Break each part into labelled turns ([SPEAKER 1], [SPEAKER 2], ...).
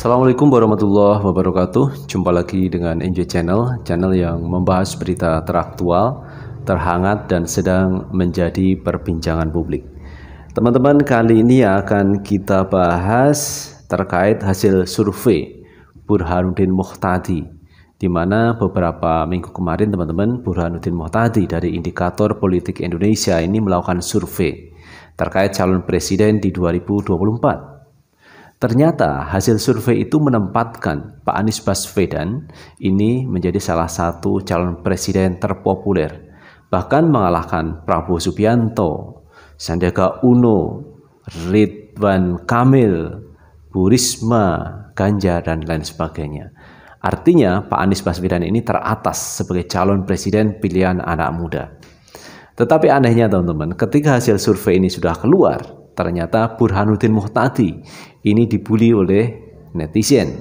[SPEAKER 1] Assalamualaikum warahmatullahi wabarakatuh. Jumpa lagi dengan NJ Channel, channel yang membahas berita teraktual, terhangat dan sedang menjadi perbincangan publik. Teman-teman, kali ini akan kita bahas terkait hasil survei Burhanuddin Muhtadi di mana beberapa minggu kemarin teman-teman Burhanuddin Muhtadi dari Indikator Politik Indonesia ini melakukan survei terkait calon presiden di 2024 Ternyata hasil survei itu menempatkan Pak Anies Baswedan ini menjadi salah satu calon presiden terpopuler, bahkan mengalahkan Prabowo Subianto, Sandiaga Uno, Ridwan Kamil, Burisma, Risma, Ganjar, dan lain sebagainya. Artinya Pak Anies Baswedan ini teratas sebagai calon presiden pilihan anak muda. Tetapi anehnya teman-teman, ketika hasil survei ini sudah keluar, Ternyata Burhanuddin Muhtadi ini dibully oleh netizen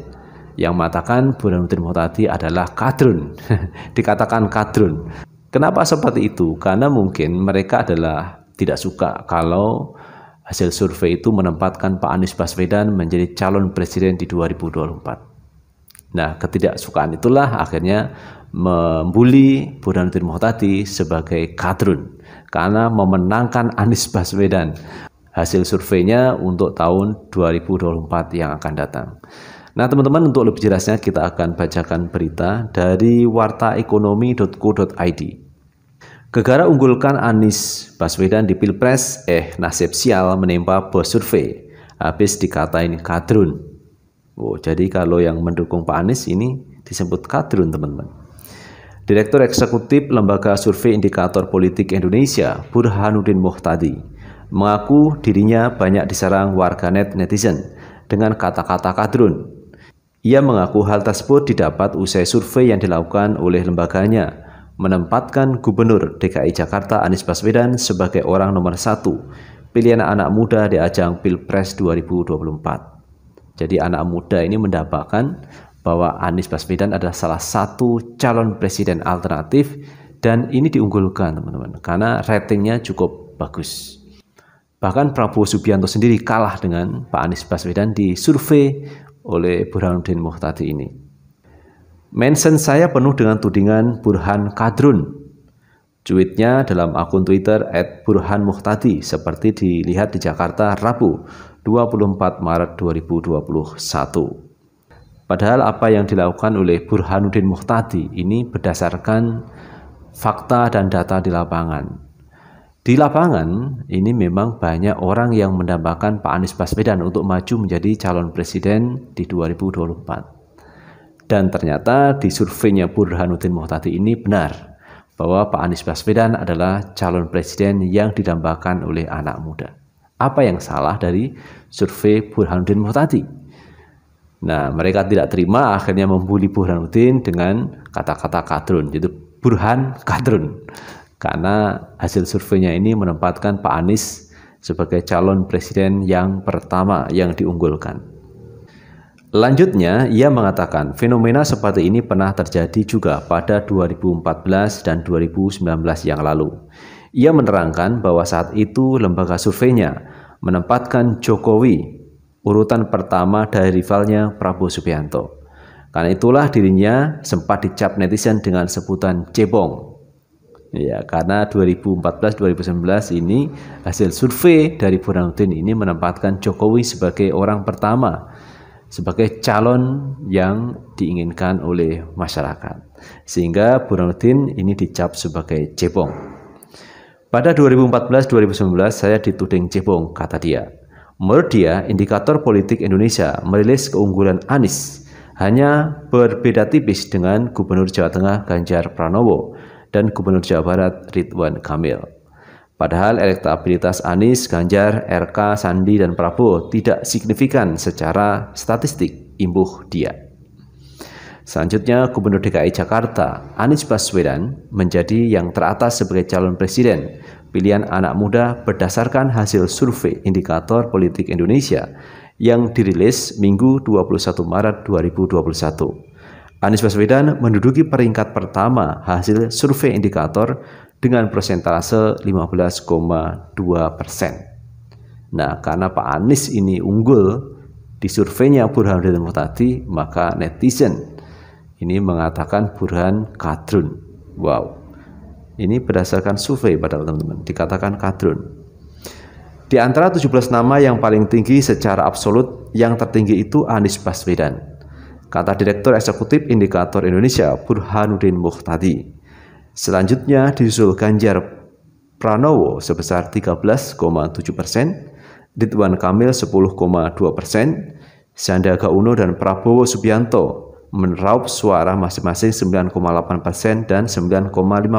[SPEAKER 1] yang mengatakan Burhanuddin Muhtadi adalah kadrun. Dikatakan kadrun. Kenapa seperti itu? Karena mungkin mereka adalah tidak suka kalau hasil survei itu menempatkan Pak Anies Baswedan menjadi calon presiden di 2024. Nah, ketidaksukaan itulah akhirnya membuli Burhanuddin Muhtadi sebagai kadrun karena memenangkan Anies Baswedan hasil surveinya untuk tahun 2024 yang akan datang. Nah, teman-teman untuk lebih jelasnya kita akan bacakan berita dari wartaekonomi.co.id. Gegara unggulkan Anies Baswedan di Pilpres, eh nasib sial menimpa bos survei. Habis dikatain kadrun. Oh, jadi kalau yang mendukung Pak Anies ini disebut kadrun, teman-teman. Direktur Eksekutif Lembaga Survei Indikator Politik Indonesia, Burhanuddin Muhtadi, mengaku dirinya banyak diserang warganet netizen dengan kata-kata kadrun. Ia mengaku hal tersebut didapat usai survei yang dilakukan oleh lembaganya menempatkan Gubernur DKI Jakarta Anies Baswedan sebagai orang nomor satu pilihan anak muda di ajang Pilpres 2024. Jadi anak muda ini mendapatkan bahwa Anies Baswedan adalah salah satu calon presiden alternatif dan ini diunggulkan teman-teman karena ratingnya cukup bagus. Bahkan Prabowo Subianto sendiri kalah dengan Pak Anies Baswedan di survei oleh Burhanuddin Muhtadi ini. Mention saya penuh dengan tudingan Burhan Kadrun. Cuitnya dalam akun Twitter at Burhan Muhtadi seperti dilihat di Jakarta Rabu 24 Maret 2021. Padahal apa yang dilakukan oleh Burhanuddin Muhtadi ini berdasarkan fakta dan data di lapangan di lapangan, ini memang banyak orang yang mendambakan Pak Anies Baswedan untuk maju menjadi calon presiden di 2024. Dan ternyata di surveinya Burhanuddin Muhtadi ini benar bahwa Pak Anies Baswedan adalah calon presiden yang didambakan oleh anak muda. Apa yang salah dari survei Burhanuddin Muhtadi? Nah, mereka tidak terima akhirnya membuli Burhanuddin dengan kata-kata kadrun, yaitu Burhan kadrun karena hasil surveinya ini menempatkan Pak Anies sebagai calon presiden yang pertama yang diunggulkan. Lanjutnya, ia mengatakan fenomena seperti ini pernah terjadi juga pada 2014 dan 2019 yang lalu. Ia menerangkan bahwa saat itu lembaga surveinya menempatkan Jokowi urutan pertama dari rivalnya Prabowo Subianto. Karena itulah dirinya sempat dicap netizen dengan sebutan cebong Ya, karena 2014-2019 ini hasil survei dari Burhanuddin ini menempatkan Jokowi sebagai orang pertama sebagai calon yang diinginkan oleh masyarakat. Sehingga Burhanuddin ini dicap sebagai cebong. Pada 2014-2019 saya dituding cebong, kata dia. Menurut dia, indikator politik Indonesia merilis keunggulan Anies hanya berbeda tipis dengan Gubernur Jawa Tengah Ganjar Pranowo dan Gubernur Jawa Barat Ridwan Kamil. Padahal elektabilitas Anies, Ganjar, RK, Sandi, dan Prabowo tidak signifikan secara statistik imbuh dia. Selanjutnya, Gubernur DKI Jakarta Anies Baswedan menjadi yang teratas sebagai calon presiden pilihan anak muda berdasarkan hasil survei indikator politik Indonesia yang dirilis Minggu 21 Maret 2021. Anies Baswedan menduduki peringkat pertama hasil survei indikator dengan persentase 15,2 persen. Nah, karena Pak Anies ini unggul di surveinya Burhanuddin Muhtadi, maka netizen ini mengatakan Burhan kadrun. Wow. Ini berdasarkan survei pada teman-teman, dikatakan kadrun. Di antara 17 nama yang paling tinggi secara absolut, yang tertinggi itu Anies Baswedan kata Direktur Eksekutif Indikator Indonesia Burhanuddin Muhtadi. Selanjutnya disusul Ganjar Pranowo sebesar 13,7 persen, Ridwan Kamil 10,2 persen, Sandiaga Uno dan Prabowo Subianto meraup suara masing-masing 9,8 persen dan 9,5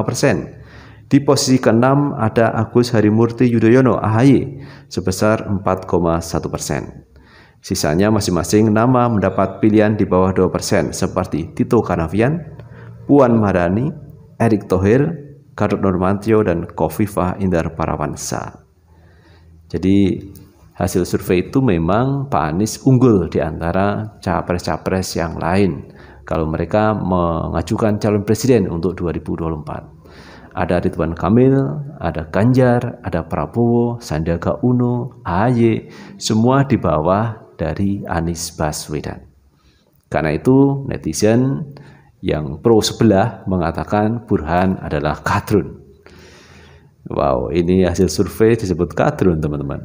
[SPEAKER 1] persen. Di posisi keenam ada Agus Harimurti Yudhoyono AHY sebesar 4,1 persen. Sisanya masing-masing nama mendapat pilihan di bawah 2% seperti Tito Karnavian, Puan Maharani, Erick Thohir, Gatot Nurmantio, dan Kofifa Indar Parawansa. Jadi hasil survei itu memang Pak Anies unggul di antara capres-capres yang lain kalau mereka mengajukan calon presiden untuk 2024. Ada Ridwan Kamil, ada Ganjar, ada Prabowo, Sandiaga Uno, Ahy, semua di bawah dari Anies Baswedan. Karena itu netizen yang pro sebelah mengatakan Burhan adalah kadrun. Wow, ini hasil survei disebut kadrun teman-teman.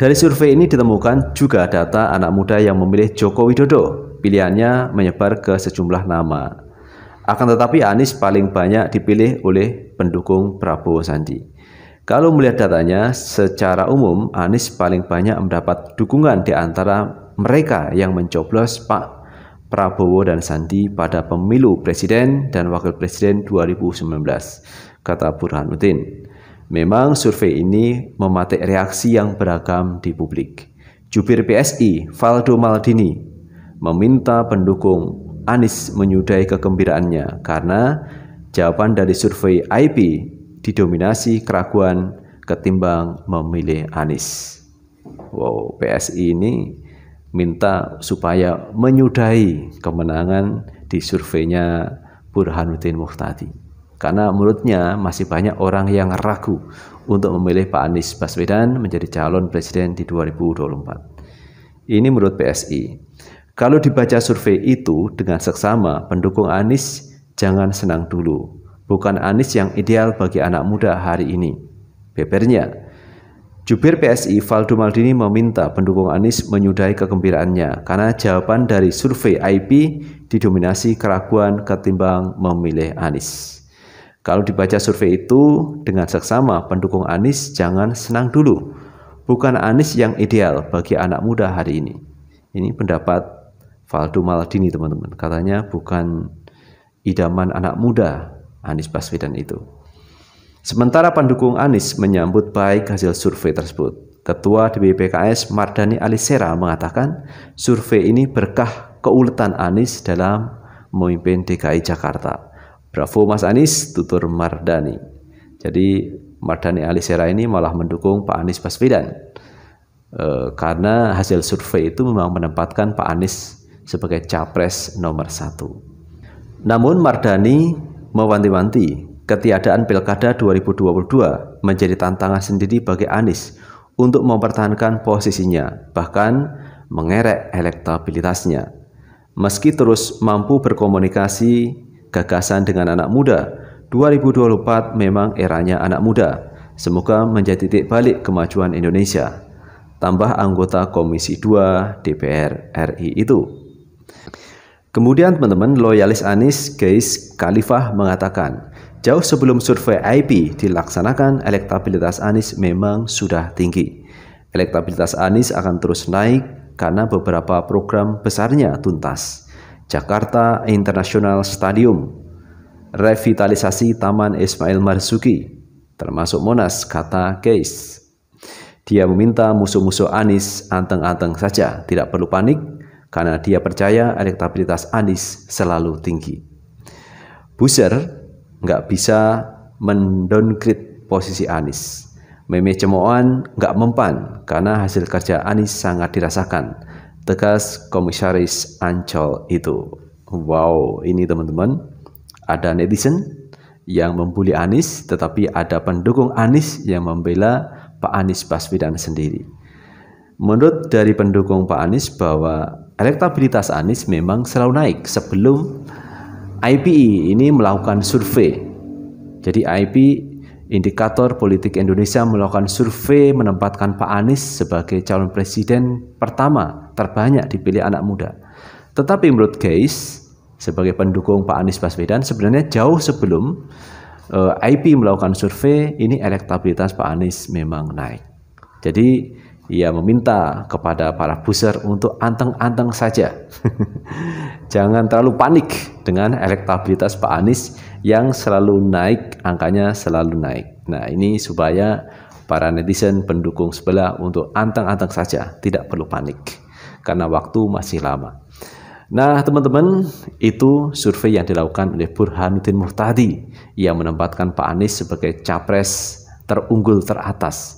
[SPEAKER 1] Dari survei ini ditemukan juga data anak muda yang memilih Joko Widodo. Pilihannya menyebar ke sejumlah nama. Akan tetapi Anies paling banyak dipilih oleh pendukung Prabowo Sandi. Kalau melihat datanya, secara umum Anies paling banyak mendapat dukungan di antara mereka yang mencoblos Pak Prabowo dan Sandi pada pemilu presiden dan wakil presiden 2019, kata Burhanuddin. Memang survei ini mematik reaksi yang beragam di publik. Jubir PSI, Valdo Maldini, meminta pendukung Anies menyudahi kegembiraannya karena jawaban dari survei IP didominasi keraguan ketimbang memilih Anies. Wow, PSI ini minta supaya menyudahi kemenangan di surveinya Burhanuddin Muhtadi. Karena menurutnya masih banyak orang yang ragu untuk memilih Pak Anies Baswedan menjadi calon presiden di 2024. Ini menurut PSI. Kalau dibaca survei itu dengan seksama pendukung Anies jangan senang dulu bukan Anies yang ideal bagi anak muda hari ini. Bebernya, Jubir PSI Valdo Maldini meminta pendukung Anies menyudahi kegembiraannya karena jawaban dari survei IP didominasi keraguan ketimbang memilih Anies. Kalau dibaca survei itu dengan seksama pendukung Anies jangan senang dulu. Bukan Anies yang ideal bagi anak muda hari ini. Ini pendapat Valdo Maldini teman-teman. Katanya bukan idaman anak muda Anies Baswedan itu. Sementara pendukung Anies menyambut baik hasil survei tersebut. Ketua DPP PKS Mardani Alisera mengatakan survei ini berkah keuletan Anies dalam memimpin DKI Jakarta. Bravo Mas Anies, tutur Mardani. Jadi Mardani Alisera ini malah mendukung Pak Anies Baswedan. E, karena hasil survei itu memang menempatkan Pak Anies sebagai capres nomor satu. Namun Mardani mewanti-wanti ketiadaan Pilkada 2022 menjadi tantangan sendiri bagi Anies untuk mempertahankan posisinya, bahkan mengerek elektabilitasnya. Meski terus mampu berkomunikasi gagasan dengan anak muda, 2024 memang eranya anak muda. Semoga menjadi titik balik kemajuan Indonesia. Tambah anggota Komisi 2 DPR RI itu. Kemudian teman-teman, loyalis Anies Gais Khalifah mengatakan, jauh sebelum survei IP dilaksanakan, elektabilitas Anies memang sudah tinggi. Elektabilitas Anies akan terus naik karena beberapa program besarnya tuntas. Jakarta International Stadium, revitalisasi Taman Ismail Marzuki, termasuk Monas, kata Gais. Dia meminta musuh-musuh Anies anteng-anteng saja, tidak perlu panik karena dia percaya elektabilitas Anies selalu tinggi. Buser nggak bisa mendowngrade posisi Anies. Meme cemoan nggak mempan karena hasil kerja Anies sangat dirasakan. Tegas komisaris Ancol itu. Wow, ini teman-teman ada netizen yang membuli Anies, tetapi ada pendukung Anies yang membela Pak Anies Baswedan sendiri. Menurut dari pendukung Pak Anies bahwa Elektabilitas Anies memang selalu naik sebelum IPI e ini melakukan survei. Jadi IP e, Indikator Politik Indonesia melakukan survei menempatkan Pak Anies sebagai calon presiden pertama terbanyak dipilih anak muda. Tetapi menurut Guys, sebagai pendukung Pak Anies Baswedan sebenarnya jauh sebelum uh, eh, IP e melakukan survei ini elektabilitas Pak Anies memang naik. Jadi ia meminta kepada para buser untuk anteng-anteng saja. Jangan terlalu panik dengan elektabilitas Pak Anies yang selalu naik, angkanya selalu naik. Nah, ini supaya para netizen pendukung sebelah untuk anteng-anteng saja, tidak perlu panik karena waktu masih lama. Nah, teman-teman, itu survei yang dilakukan oleh Burhanuddin Muhtadi yang menempatkan Pak Anies sebagai capres terunggul teratas